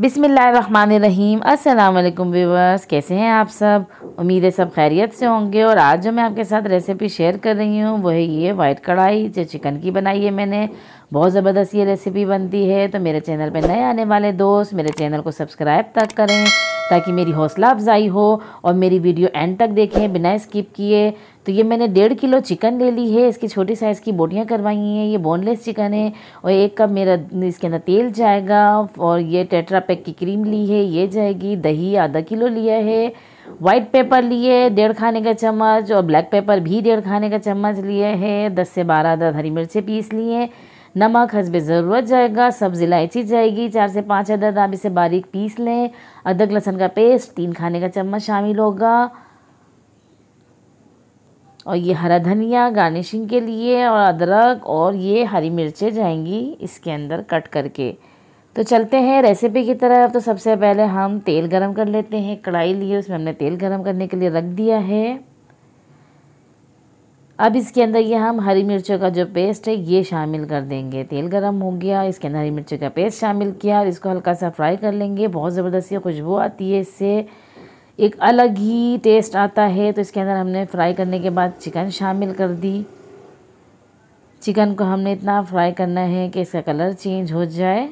बिसमीम् अल्लाम व्यूवर्स कैसे हैं आप सब उम्मीद है सब खैरियत से होंगे और आज जो मैं आपके साथ रेसिपी शेयर कर रही हूँ वो है ये वाइट कढ़ाई जो चिकन की बनाई है मैंने बहुत ज़बरदस्त ये रेसिपी बनती है तो मेरे चैनल पर नए आने वाले दोस्त मेरे चैनल को सब्सक्राइब तक करें ताकि मेरी हौसला अफजाई हो और मेरी वीडियो एंड तक देखें बिना स्किप किए तो ये मैंने डेढ़ किलो चिकन ले ली है इसकी छोटी साइज़ की बोटियाँ करवाई हैं ये बोनलेस चिकन है और एक कप मेरा इसके अंदर तेल जाएगा और ये टेट्रा पैक की क्रीम ली है ये जाएगी दही आधा किलो लिया है वाइट पेपर लिए डेढ़ खाने का चम्मच और ब्लैक पेपर भी डेढ़ खाने का चम्मच लिए है दस से बारह अदर हरी मिर्चें पीस लिए नमक हसब ज़रूरत जाएगा सब्जी इलायची जाएगी चार से पाँच अदद आप इसे बारीक पीस लें अदरक लहसन का पेस्ट तीन खाने का चम्मच शामिल होगा और ये हरा धनिया गार्निशिंग के लिए और अदरक और ये हरी मिर्चें जाएंगी इसके अंदर कट करके तो चलते हैं रेसिपी की तरह तो सबसे पहले हम तेल गरम कर लेते हैं कढ़ाई लिए उसमें हमने तेल गरम करने के लिए रख दिया है अब इसके अंदर ये हम हरी मिर्चों का जो पेस्ट है ये शामिल कर देंगे तेल गरम हो गया इसके अंदर हरी मिर्चों का पेस्ट शामिल किया और इसको हल्का सा फ्राई कर लेंगे बहुत ज़बरदस्त खुशबू आती है इससे एक अलग ही टेस्ट आता है तो इसके अंदर हमने फ्राई करने के बाद चिकन शामिल कर दी चिकन को हमने इतना फ्राई करना है कि इसका कलर चेंज हो जाए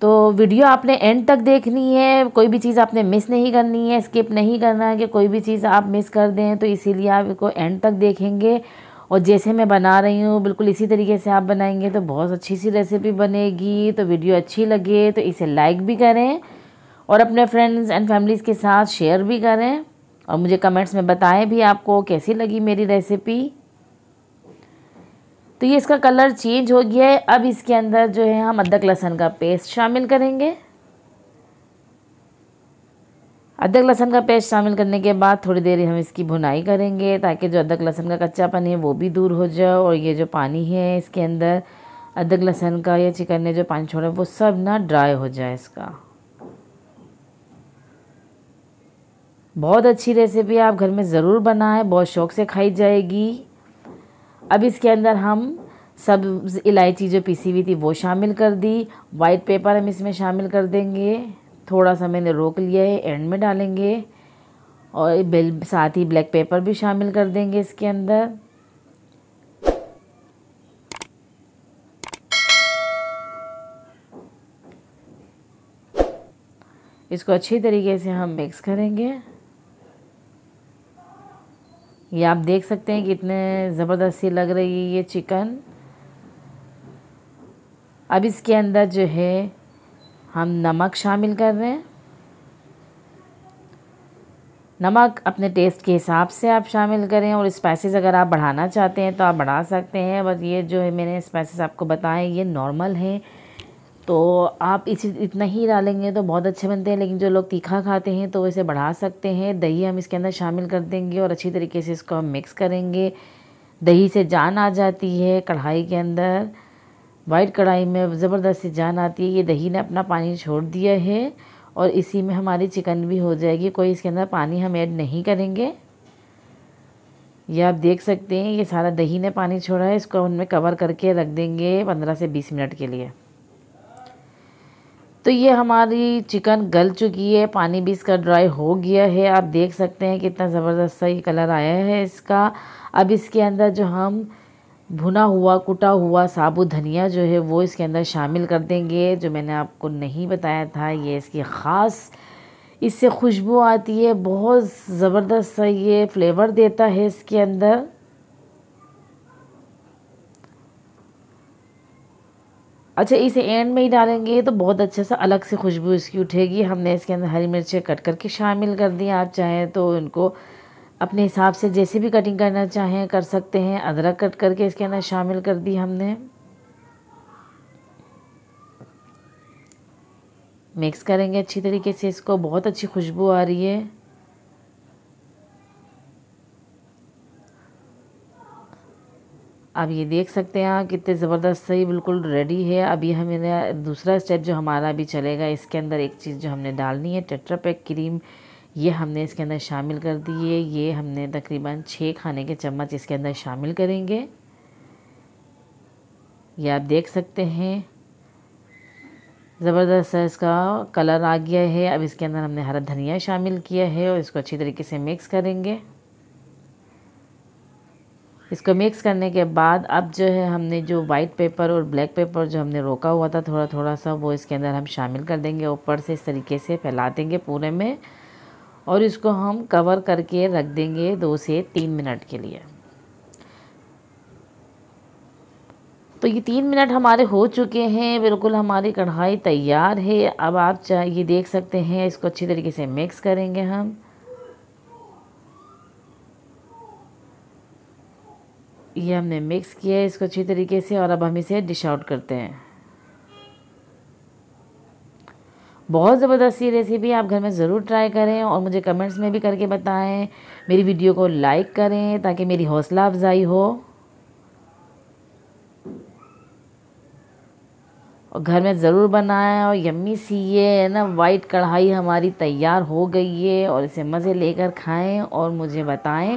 तो वीडियो आपने एंड तक देखनी है कोई भी चीज़ आपने मिस नहीं करनी है स्किप नहीं करना है कि कोई भी चीज़ आप मिस कर दें तो इसीलिए आप इसको एंड तक देखेंगे और जैसे मैं बना रही हूँ बिल्कुल इसी तरीके से आप बनाएंगे तो बहुत अच्छी सी रेसिपी बनेगी तो वीडियो अच्छी लगे तो इसे लाइक भी करें और अपने फ्रेंड्स एंड फैमिलीज़ के साथ शेयर भी करें और मुझे कमेंट्स में बताएं भी आपको कैसी लगी मेरी रेसिपी तो ये इसका कलर चेंज हो गया है अब इसके अंदर जो है हम अदरक लहसन का पेस्ट शामिल करेंगे अदरक लहसन का पेस्ट शामिल करने के बाद थोड़ी देर हम इसकी भुनाई करेंगे ताकि जो अदरक लहसन का कच्चापन है वो भी दूर हो जाए और ये जो पानी है इसके अंदर अदरक लहसन का या चिकन ने जो पानी छोड़ा वो सब ना ड्राई हो जाए इसका बहुत अच्छी रेसिपी आप घर में ज़रूर बनाएं बहुत शौक़ से खाई जाएगी अब इसके अंदर हम सब इलायची जो पीसी हुई थी वो शामिल कर दी वाइट पेपर हम इसमें शामिल कर देंगे थोड़ा सा मैंने रोक लिया है एंड में डालेंगे और बिल साथ ही ब्लैक पेपर भी शामिल कर देंगे इसके अंदर इसको अच्छी तरीके से हम मिक्स करेंगे ये आप देख सकते हैं कितने ज़बरदस्ती लग रही है ये चिकन अब इसके अंदर जो है हम नमक शामिल कर रहे हैं नमक अपने टेस्ट के हिसाब से आप शामिल करें और स्पाइसेस अगर आप बढ़ाना चाहते हैं तो आप बढ़ा सकते हैं बस ये जो है मैंने स्पाइसेस आपको बताएं ये नॉर्मल है तो आप इस इतना ही डालेंगे तो बहुत अच्छे बनते हैं लेकिन जो लोग तीखा खाते हैं तो इसे बढ़ा सकते हैं दही हम इसके अंदर शामिल कर देंगे और अच्छी तरीके से इसको हम मिक्स करेंगे दही से जान आ जाती है कढ़ाई के अंदर वाइट कढ़ाई में ज़बरदस्त से जान आती है ये दही ने अपना पानी छोड़ दिया है और इसी में हमारी चिकन भी हो जाएगी कोई इसके अंदर पानी हम ऐड नहीं करेंगे ये आप देख सकते हैं ये सारा दही ने पानी छोड़ा है इसको हमें कवर करके रख देंगे पंद्रह से बीस मिनट के लिए तो ये हमारी चिकन गल चुकी है पानी भी इसका ड्राई हो गया है आप देख सकते हैं कितना ज़बरदस्त सा ये कलर आया है इसका अब इसके अंदर जो हम भुना हुआ कुटा हुआ साबुत धनिया जो है वो इसके अंदर शामिल कर देंगे जो मैंने आपको नहीं बताया था ये इसकी ख़ास इससे खुशबू आती है बहुत ज़बरदस्त सा ये फ्लेवर देता है इसके अंदर अच्छा इसे एंड में ही डालेंगे तो बहुत अच्छे से अलग से खुशबू इसकी उठेगी हमने इसके अंदर हरी मिर्चें कट करके शामिल कर दी आप चाहें तो इनको अपने हिसाब से जैसे भी कटिंग करना चाहें कर सकते हैं अदरक कट करके इसके अंदर शामिल कर दी हमने मिक्स करेंगे अच्छी तरीके से इसको बहुत अच्छी खुशबू आ रही है आप ये देख सकते हैं हाँ, कितने ज़बरदस्त सही बिल्कुल रेडी है अभी हमें दूसरा स्टेप जो हमारा अभी चलेगा इसके अंदर एक चीज़ जो हमने डालनी है टेट्रा पैक क्रीम ये हमने इसके अंदर शामिल कर दी है ये हमने तकरीबन छः खाने के चम्मच इसके अंदर शामिल करेंगे ये आप देख सकते हैं ज़बरदस्त है इसका कलर आ गया है अब इसके अंदर हमने हरा धनिया शामिल किया है और इसको अच्छी तरीके से मिक्स करेंगे इसको मिक्स करने के बाद अब जो है हमने जो वाइट पेपर और ब्लैक पेपर जो हमने रोका हुआ था थोड़ा थोड़ा सा वो इसके अंदर हम शामिल कर देंगे ऊपर से इस तरीके से फैला देंगे पूरे में और इसको हम कवर करके रख देंगे दो से तीन मिनट के लिए तो ये तीन मिनट हमारे हो चुके हैं बिल्कुल हमारी कढ़ाई तैयार है अब आप चाहे ये देख सकते हैं इसको अच्छी तरीके से मिक्स करेंगे हम ये हमने मिक्स किया है इसको अच्छी तरीके से और अब हम इसे डिश आउट करते हैं बहुत ज़बरदस्त ये रेसिपी आप घर में ज़रूर ट्राई करें और मुझे कमेंट्स में भी करके बताएं मेरी वीडियो को लाइक करें ताकि मेरी हौसला अफजाई हो और घर में ज़रूर बनाएं और यम्मी सी ये है ना वाइट कढ़ाई हमारी तैयार हो गई है और इसे मज़े लेकर खाएं और मुझे बताएं